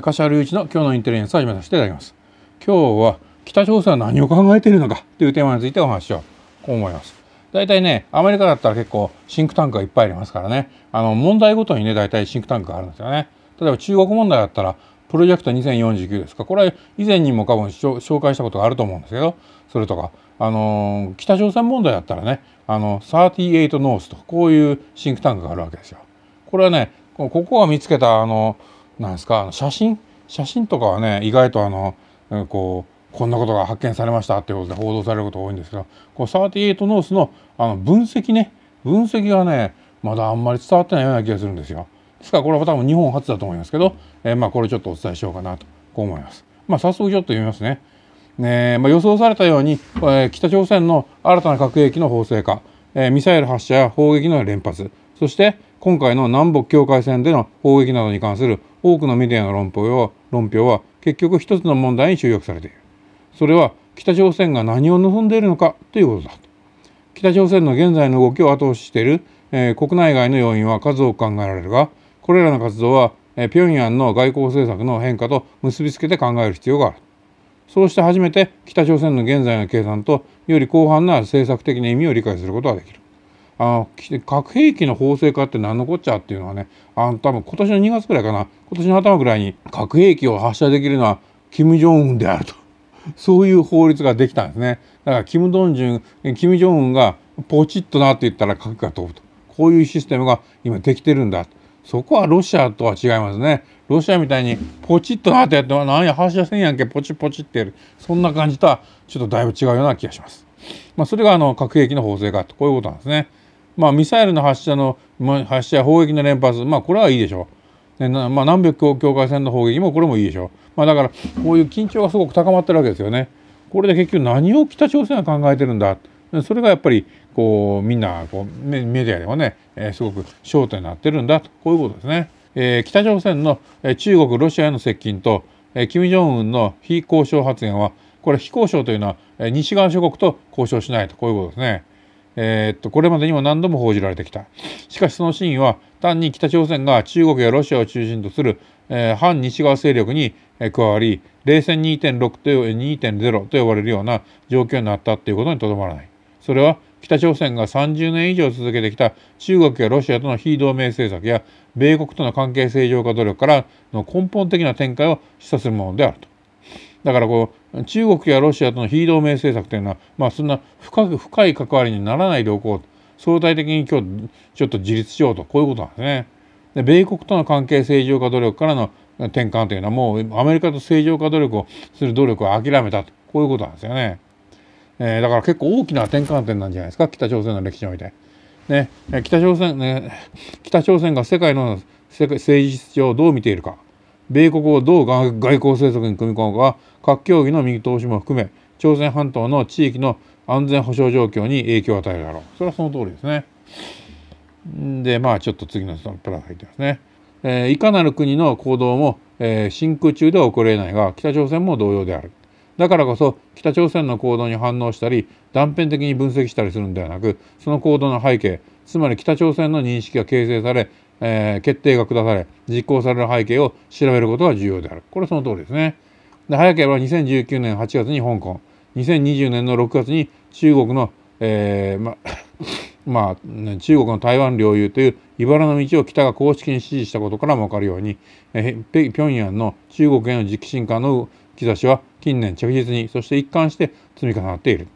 柏隆一の今日のインテリエンスを始めさせていただきます。今日は北朝鮮は何を考えているのかというテーマについてお話しようと思います。大体ね、アメリカだったら結構シンクタンクがいっぱいありますからね、あの問題ごとにね、大体シンクタンクがあるんですよね。例えば中国問題だったら、プロジェクト2049ですか、これは以前にも多分紹介したことがあると思うんですけど、それとか、あの北朝鮮問題だったらね、あの38ノースと、かこういうシンクタンクがあるわけですよ。これはね、ここが見つけたあのなんですか写真写真とかはね意外とあのこうこんなことが発見されましたっていうことで報道されることが多いんですけどこう38ノースのあの分析ね分析がねまだあんまり伝わってないような気がするんですよ。ですからこれは多分日本初だと思いますけど、えー、まあこれちょっとお伝えしようかなとこう思います。まあ、早速ちょっと読みますね。えー、まあ、予想されたように、えー、北朝鮮の新たな核兵器の法制化、えミサイル発射や砲撃の連発そして今回の南北境界線での砲撃などに関する多くのメディアの論評は論評は結局一つの問題に集約されているそれは北朝鮮が何を望んでいるのかということだ北朝鮮の現在の動きを後押ししている、えー、国内外の要因は数多く考えられるがこれらの活動は、えー、平壌の外交政策の変化と結びつけて考える必要があるそうして初めて北朝鮮の現在の計算とより広範な政策的な意味を理解することができるあ核兵器の法制化って何のこっちゃっていうのはねあの多分今年の2月くらいかな今年の頭ぐらいに核兵器を発射できるのは金正恩であると そういう法律ができたんですねだから金正恩金正恩がポチッとなって言ったら核が飛ぶとこういうシステムが今できてるんだそこはロシアとは違いますねロシアみたいにポチッとなってやって何や発射せんやんけポチッポチってやるそんな感じとはちょっとだいぶ違うような気がします。まあ、それがあの核兵器の法制化とこういうことなんですね。まあ、ミサイルの発射の、発射砲撃の連発、まあ、これはいいでしょう、ねまあ、南北境界線の砲撃もこれもいいでしょう、まあ、だからこういう緊張がすごく高まってるわけですよね。これで結局何を北朝鮮は考えてるんだそれがやっぱりこうみんなこうメディアでもね、えー、すごく焦点になってるんだとこういうことですね。えー、北朝鮮の中国ロシアへの接近と、えー、金正恩の非交渉発言はこれ非交渉というのは西側諸国と交渉しないとこういうことですね。えー、っとこれまでにも何度も報じられてきたしかしその真意は単に北朝鮮が中国やロシアを中心とする、えー、反西側勢力に加わり冷戦2 0と呼ばれるような状況になったということにとどまらないそれは北朝鮮が30年以上続けてきた中国やロシアとの非同盟政策や米国との関係正常化努力からの根本的な展開を示唆するものであるとだからこう中国やロシアとの非同盟政策というのは、まあ、そんな深く深い関わりにならないでおこう相対的に今日ちょっと自立しようとこういうことなんですね。で米国との関係正常化努力からの転換というのはもうアメリカと正常化努力をする努力を諦めたとこういうことなんですよね。えー、だから結構大きな転換点なんじゃないですか北朝鮮の歴史において。ね、北朝鮮ね北朝鮮が世界の政治上どう見ているか米国をどう外交政策に組み込むかは各協議の見通しも含め朝鮮半島の地域の安全保障状況に影響を与えるだろうそれはその通りですね。でまあちょっと次のプラス入ってますね。えー、いかなる国の行動も、えー、真空中では起こり得ないが北朝鮮も同様である。だからこそ北朝鮮の行動に反応したり断片的に分析したりするんではなくその行動の背景つまり北朝鮮の認識が形成されえー、決定が下され実行される背景を調べることが重要であるこれはその通りですねで早ければ2019年8月に香港2020年の6月に中国の、えー、ま まあ、中国の台湾領有という茨の道を北が公式に支持したことからも分かるように平壌の中国への直進化の兆しは近年着実にそして一貫して積み重なっている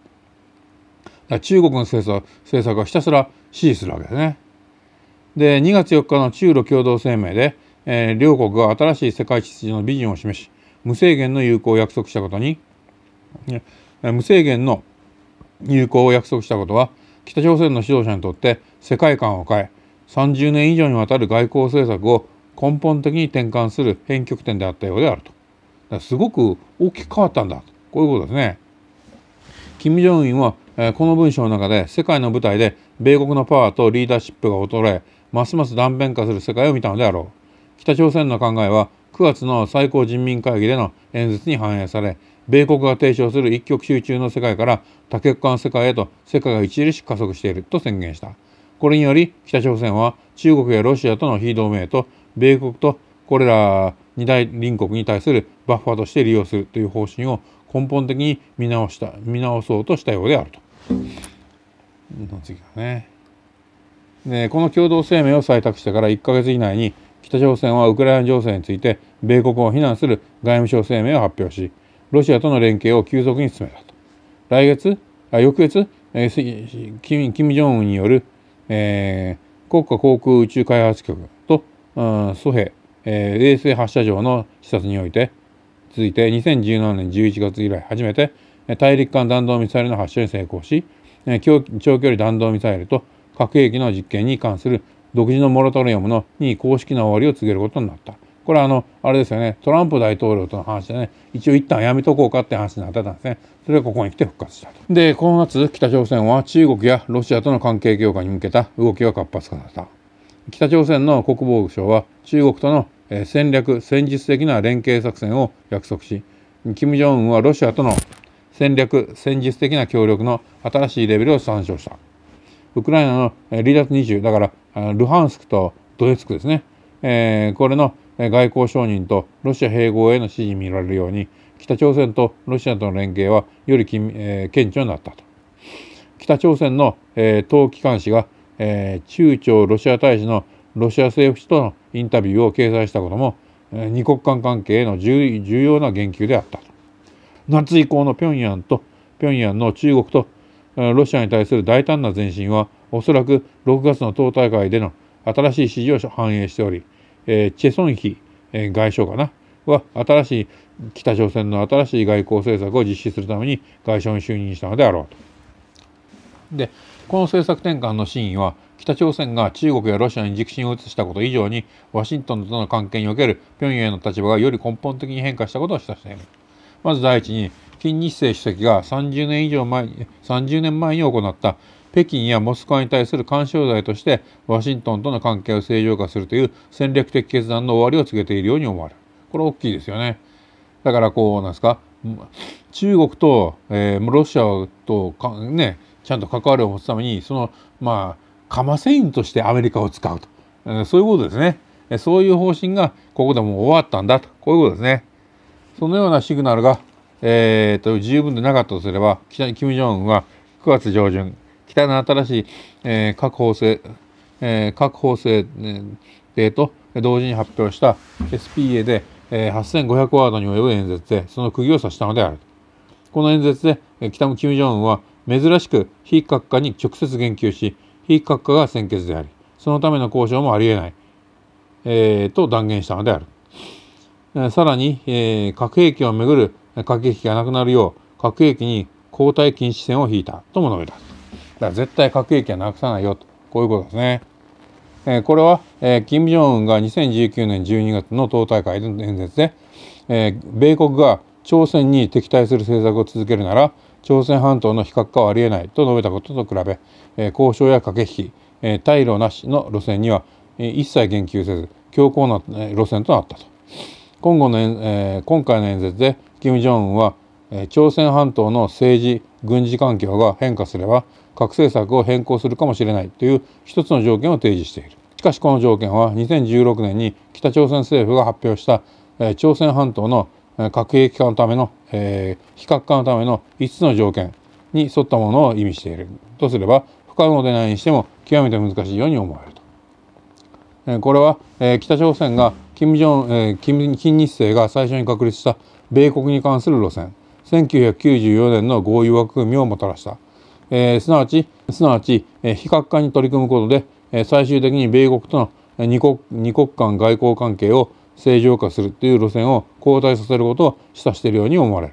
中国の政策政策はひたすら支持するわけですねで2月4日の中ロ共同声明で、えー、両国が新しい世界秩序のビジョンを示し無制限の友好を約束したことに無制限の友好を約束したことは北朝鮮の指導者にとって世界観を変え30年以上にわたる外交政策を根本的に転換する変局点であったようであるとすごく大きく変わったんだこういうことですね金正恩はこの文章の中で世界の舞台で米国のパワーとリーダーシップが衰えますます断片化する世界を見たのであろう北朝鮮の考えは9月の最高人民会議での演説に反映され米国が提唱する一極集中の世界から多極化の世界へと世界が著しく加速していると宣言したこれにより北朝鮮は中国やロシアとの非同盟と米国とこれら二大隣国に対するバッファーとして利用するという方針を根本的に見直した見直そうとしたようであると。次はねこの共同声明を採択してから1ヶ月以内に北朝鮮はウクライナ情勢について米国を非難する外務省声明を発表しロシアとの連携を急速に進めたと来月あ翌月、えー、金ン正恩による、えー、国家航空宇宙開発局と、うん、ソヘ、えー、衛星発射場の視察において続いて2017年11月以来初めて大陸間弾道ミサイルの発射に成功し長距離弾道ミサイルと核兵器の実験に関する独自のモラトリアムのに公式な終わりを告げることになった。これはあの、あれですよね、トランプ大統領との話でね、一応一旦やめとこうかって話になってたんですね。それがここに来て復活したと。で、この夏、北朝鮮は中国やロシアとの関係強化に向けた動きが活発化された。北朝鮮の国防省は中国との戦略戦術的な連携作戦を約束し金正恩はロシアとの戦略戦術的な協力の新しいレベルを参照したウクライナの離脱20だからルハンスクとドネツクですね、えー、これの外交承認とロシア併合への支持に見られるように北朝鮮とロシアとの連携はより、えー、顕著になったと北朝鮮の、えー、党機関紙が、えー、中朝ロシア大使のロシア政府とのインタビューを掲載したことも、えー、二国間関係への重要な言及であった夏以降の平壌と平壌の中国とロシアに対する大胆な前進はおそらく6月の党大会での新しい支持を反映しており、えー、チェ・ソンヒ、えー、外相かなは新しい北朝鮮の新しい外交政策を実施するために外相に就任したのであろうと。でこの政策転換の真意は北朝鮮が中国やロシアに軸心を移したこと以上にワシントンとの関係における平壌の立場がより根本的に変化したことを示唆している。まず第一に金日成主席が30年以上前に30年前に行った北京やモスクワに対する干渉罪としてワシントンとの関係を正常化するという戦略的決断の終わりを告げているように思われるこれ大きいですよねだからこうなんですか中国と、えー、ロシアとかねちゃんと関わりを持つためにそのまあカマセインとしてアメリカを使うと、えー、そういうことですね、えそういう方針がここでもう終わったんだとこういうことですねそのようなシグナルがえーと、十分でなかったとすれば北金正恩は9月上旬北の新しい、えー、核法制、えー、核法制令と同時に発表した SPA で、えー、8500ワードに及ぶ演説でその釘を刺したのであるこの演説で、えー、北金正恩は珍しく非核化に直接言及し非核化が先決でありそのための交渉もありえない、えー、と断言したのである、えさらに、えー、核兵器をめぐる核兵器がなくなるよう核兵器に交代禁止線を引いたとも述べただから絶対核兵器はなくさないよとこういうことですね。えー、これは、えー、金正恩が2019年12月の党大会での演説で、えー、米国が朝鮮に敵対する政策を続けるなら朝鮮半島の非核化はありえないと述べたことと比べ、え交渉や駆け引き、え退路なしの路線には、え一切言及せず強硬な、え路線となったと今後の、え今回の演説で金正恩は朝鮮半島の政治軍事環境が変化すれば核政策を変更するかもしれないという一つの条件を提示しているしかしこの条件は2016年に北朝鮮政府が発表した朝鮮半島の核兵器化のための、えー、非核化のための5つの条件に沿ったものを意味しているとすれば不可能でないにしても極めて難しいように思えると、えこれは、えー、北朝鮮が金正、えー、金日成が最初に確立した米国に関する路線1994年の合意枠組みをもたらした、えー、すなわちすなわち、えー、非核化に取り組むことで、えー、最終的に米国との二国二国間外交関係を正常化するという路線を後退させることを示唆しているように思われる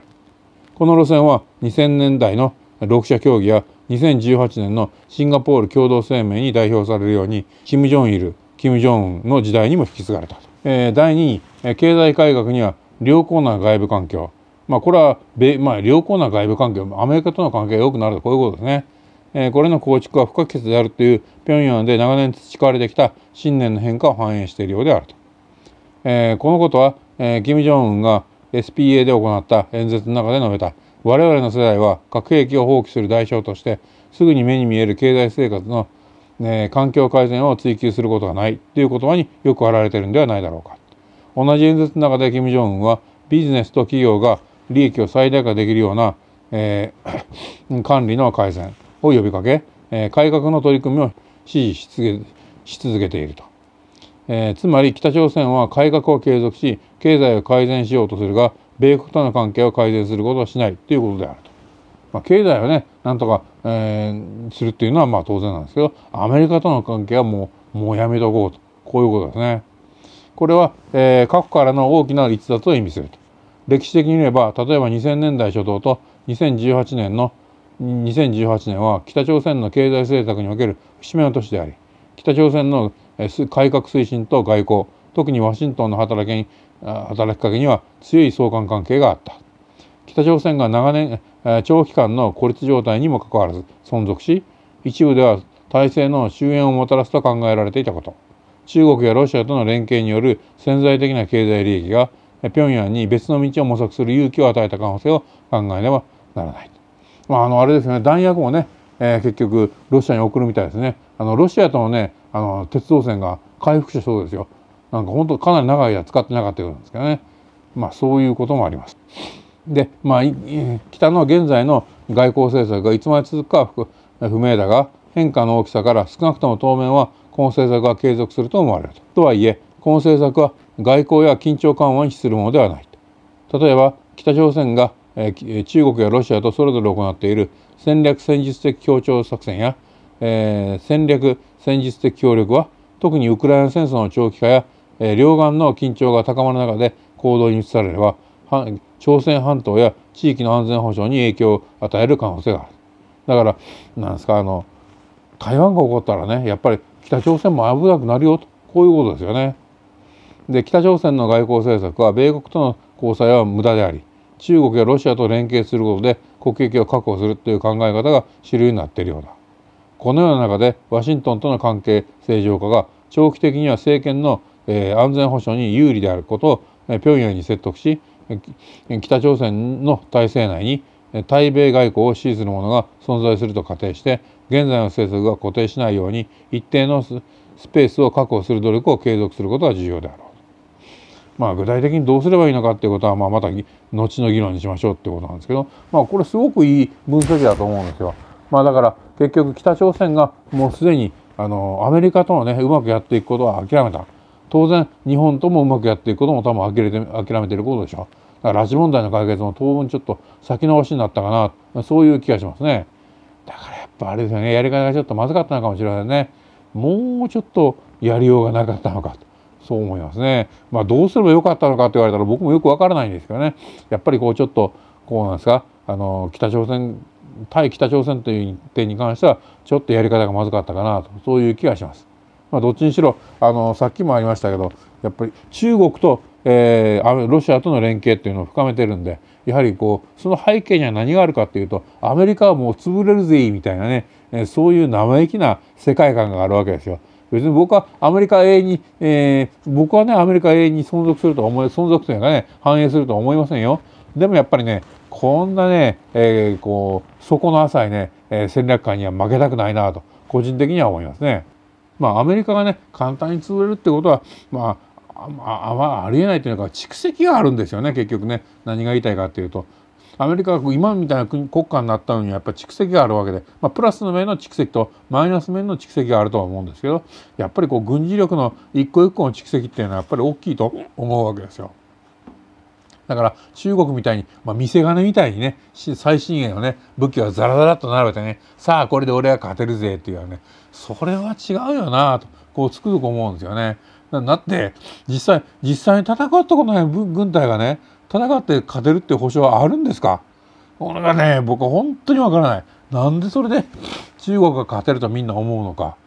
この路線は2000年代の6者協議や2018年のシンガポール共同声明に代表されるようにキム・ジョンイルキム・ジョンの時代にも引き継がれた、えー、第2位経済改革には良好な外部環境まあこれは米、まあ、良好な外部環境アメリカとの関係が良くなるとこういうことですね、えー、これの構築は不可欠であるという平壌で長年培われてきた信念の変化を反映しているようであると、えー、このことは、えー、金正恩が SPA で行った演説の中で述べた我々の世代は核兵器を放棄する代償としてすぐに目に見える経済生活の、えー、環境改善を追求することがないという言葉によく表れているんではないだろうか同じ演説の中で金正恩はビジネスと企業が利益を最大化できるような、えー、管理の改善を呼びかけ、えー、改革の取り組みを支持し続けし続けていると、えー、つまり北朝鮮は改革を継続し経済を改善しようとするが米国との関係を改善することはしないということであると。まあ、経済をねなんとか、えー、するっていうのはまあ当然なんですけどアメリカとの関係はもうもうやめとこうとこういうことですね。これは、えー、過去からの大きな逸脱を意味すると歴史的に言えば例えば2000年代初頭と2018年の2018年は北朝鮮の経済政策における節目の年であり北朝鮮の改革推進と外交特にワシントンの働き働きかけには強い相関関係があった北朝鮮が長年長期間の孤立状態にもかかわらず存続し一部では体制の終焉をもたらすと考えられていたこと中国やロシアとの連携による潜在的な経済利益が平壌に別の道を模索する勇気を与えた可能性を考えねばならない。まあ、あのあれですね弾薬もね、えー、結局ロシアに送るみたいですねあのロシアとのねあの鉄道線が回復したそうですよなんか本当かなり長い間使ってなかったようなんですけどねまあそういうこともあります。でまあ北の現在の外交政策がいつまで続くかは不明だが変化の大きさから少なくとも当面はこの政策は継続すると思われると。とはいえこの政策は外交や緊張緩和に資するものではないと。例えば北朝鮮がえ中国やロシアとそれぞれ行っている戦略戦術的協調作戦や、えー、戦略戦術的協力は特にウクライナ戦争の長期化や、えー、両岸の緊張が高まる中で行動に移されれば朝鮮半島や地域の安全保障に影響を与える可能性があるだからなんですかあの台湾が起こったらねやっぱり北朝鮮も危なくなるよとこういうことですよね。で北朝鮮の外交政策は米国との交際は無駄であり中国やロシアと連携することで国益を確保するという考え方が主流になっているようだこのような中でワシントンとの関係正常化が長期的には政権の、えー、安全保障に有利であることを、えー、平壌に説得し北朝鮮の体制内に対米外交を支持するものが存在すると仮定して現在の政策が固定しないように一定のスペースを確保する努力を継続することが重要であろう。まあ、具体的にどうすればいいのかっていうことは、まあ、また後の議論にしましょうってことなんですけど、まあ、これすごくいい分析だと思うんですよ。まあ、だから結局北朝鮮がもうすでにあのアメリカとのねうまくやっていくことは諦めた当然日本ともうまくやっていくことも多分諦めて諦めてることでしょだから拉致問題の解決も当分ちょっと先延ばしになったかなそういう気がしますねだからぱあれですよねやり方がちょっとまずかったのかもしれませんねもうちょっとやりようがなかったのかとそう思いますねまあどうすればよかったのかって言われたら僕もよくわからないんですけどねやっぱりこうちょっとこうなんですかあの北朝鮮対北朝鮮という点に関してはちょっとやり方がまずかったかなとそういう気がします。まあ、どっちにしろあのさっきもありましたけどやっぱり中国とえー、ロシアとの連携っていうのを深めてるんでやはりこうその背景には何があるかっていうとアメリカはもう潰れるぜみたいなね、えー、そういう生意気な世界観があるわけですよ。別に僕はアメリカ永遠に、えー、僕はねアメリカ永遠に存続すると思い存続というかね反映すると思いませんよ。でもやっぱりねこんなね、えー、こう底の浅いね、え戦略界には負けたくないなと個人的には思いますね。まあアメリカがね簡単に潰れるってことはまああはあありえないというか蓄積があるんですよね結局ね何が言いたいかというとアメリカが今みたいな国国家になったのにやっぱり蓄積があるわけで、まあ、プラスの面の蓄積とマイナス面の蓄積があるとは思うんですけどやっぱりこう軍事力の一個一個の蓄積っていうのはやっぱり大きいと思うわけですよ。だから中国みたいに、まあ、見せ金みたいにね最新鋭のね武器がザラザラと並べてねさあこれで俺は勝てるぜっていうのはねそれは違うよなとこうつくづく思うんですよね。なって実際実際に戦ったことない軍隊がね戦って勝てるっていう保証はあるんですかこれがね僕は本当にわからないなんでそれで中国が勝てるとみんな思うのか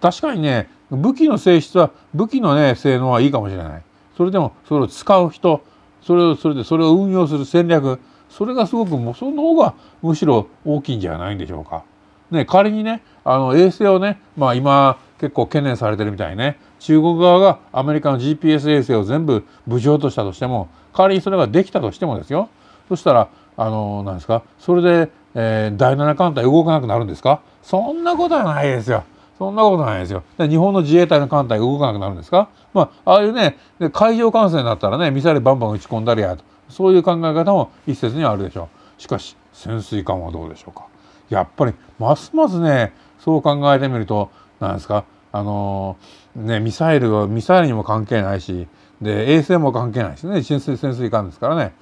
確かにね武器の性質は武器のね性能はいいかもしれないそれでもそれを使う人それをそれでそれを運用する戦略それがすごくもうその方がむしろ大きいんじゃないんでしょうか。ね、仮にねあの衛星をね、まあ、今結構懸念されてるみたいね中国側がアメリカの GPS 衛星を全部無ち落としたとしても代わりにそれができたとしてもですよそしたらあのなんですかそれで、えー、第7艦隊動かなくなるんですかそんなことはないですよ。そんなことないですよ。で日本の自衛隊の艦隊が動かなくなるんですかまあ、ああいうね、海上管制になったらね、ミサイルバンバン撃ち込んだりやと、そういう考え方も一説にはあるでしょう。しかし、潜水艦はどうでしょうか。やっぱり、ますますね、そう考えてみると、なんですかあのねミサイルはミサイルにも関係ないしで衛星も関係ないしね潜水潜水艦ですからね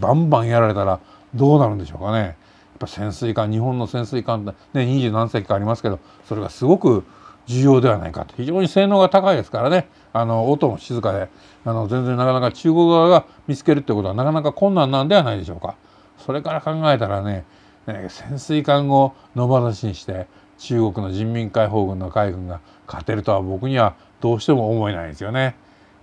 バンバンやられたらどうなるんでしょうかね。やっぱ潜水艦日本の潜水艦ね二十何隻かありますけどそれがすごく重要ではないかと非常に性能が高いですからねあの音も静かであの全然なかなか中国側が見つけるってことはなかなか困難なんではないでしょうか。それから考えたらね、ね、潜水艦を野放しにして中国の人民解放軍の海軍が勝てるとは僕にはどうしても思えないんですよね。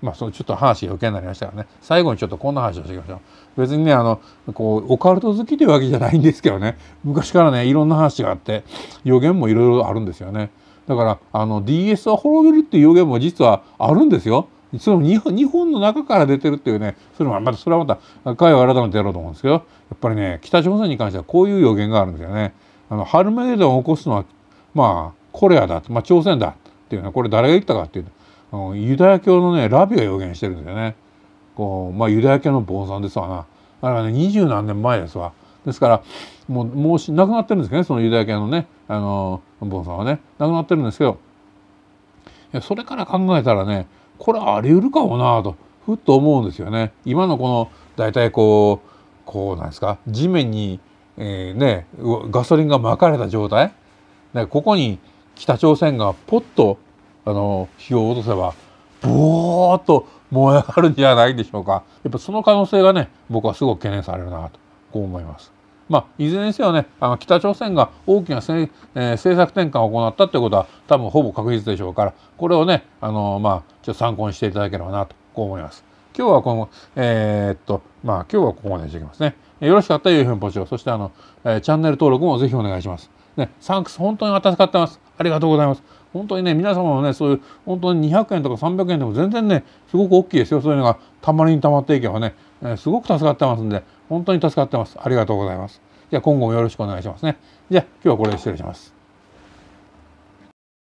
まあ、そのちょっと話が余計になりましたかね最後にちょっとこんな話をしていきましょう別にねあのこうオカルト好きというわけじゃないんですけどね昔からねいろんな話があって予言もいろいろあるんですよねだからあの DS は滅びるっていう予言も実はあるんですよその日本日本の中から出てるっていうねそれもまたそれはまた回を改めてやろうと思うんですけどやっぱりね北朝鮮に関してはこういう予言があるんですよね。あのハルメゲドンを起こすのはまあコレアだ、まあ、朝鮮だっていうのはこれ誰が言ったかっていうとユダヤ教のねラビが予言してるんですよね。こうまあ、ユダヤ教の坊さんですわなあれはね二十何年前ですわ。ですからもうもう亡くなってるんですけどねそのユダヤ教のねあの坊さんはね亡くなってるんですけどいやそれから考えたらねこれあり得るかもなとふっと思うんですよね。今のこの大体こうこうなんですか地面に、えーねガソリンがまかれた状態でここに北朝鮮がポッとあの火を落とせばボーッと燃え上がるんじゃないでしょうかやっぱその可能性がね僕はすごく懸念されるなとこう思います。まあ、いずれにせよねあの北朝鮮が大きなせ、えー、政策転換を行ったってことは多分ほぼ確実でしょうからこれをねあの、まあ、ちょっと参考にしていただければなとこう思います。今日はこの、えー、っと、まあ今日はここまでにしていきますね。よろしかったら、有評ポチを、そしてあの、えー、チャンネル登録もぜひお願いします。ね、サンクス本当に助かってます。ありがとうございます。本当にね、皆様のね、そういう、本当に200円とか300円でも全然ね、すごく大きいですよ。そういうのがたまりにたまっていけばね、えすごく助かってますんで、本当に助かってます。ありがとうございます。じゃあ今後もよろしくお願いしますね。じゃあ今日はこれで失礼します。